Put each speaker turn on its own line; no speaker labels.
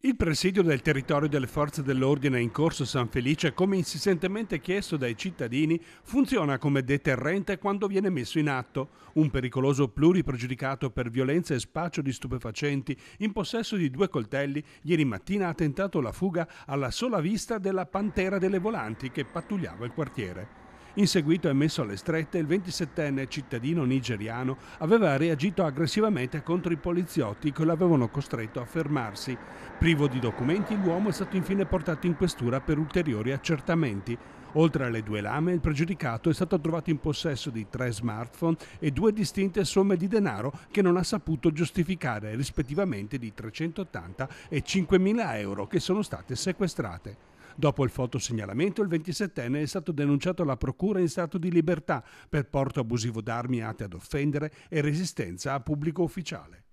Il presidio del territorio delle forze dell'ordine in corso San Felice, come insistentemente chiesto dai cittadini, funziona come deterrente quando viene messo in atto. Un pericoloso pluripregiudicato per violenza e spaccio di stupefacenti, in possesso di due coltelli, ieri mattina ha tentato la fuga alla sola vista della pantera delle volanti che pattugliava il quartiere. In seguito è messo alle strette, il 27enne cittadino nigeriano aveva reagito aggressivamente contro i poliziotti che l'avevano costretto a fermarsi. Privo di documenti, l'uomo è stato infine portato in questura per ulteriori accertamenti. Oltre alle due lame, il pregiudicato è stato trovato in possesso di tre smartphone e due distinte somme di denaro che non ha saputo giustificare, rispettivamente di 380 e 5.000 euro che sono state sequestrate. Dopo il fotosegnalamento, il 27enne è stato denunciato alla procura in stato di libertà per porto abusivo d'armi atte ad offendere e resistenza a pubblico ufficiale.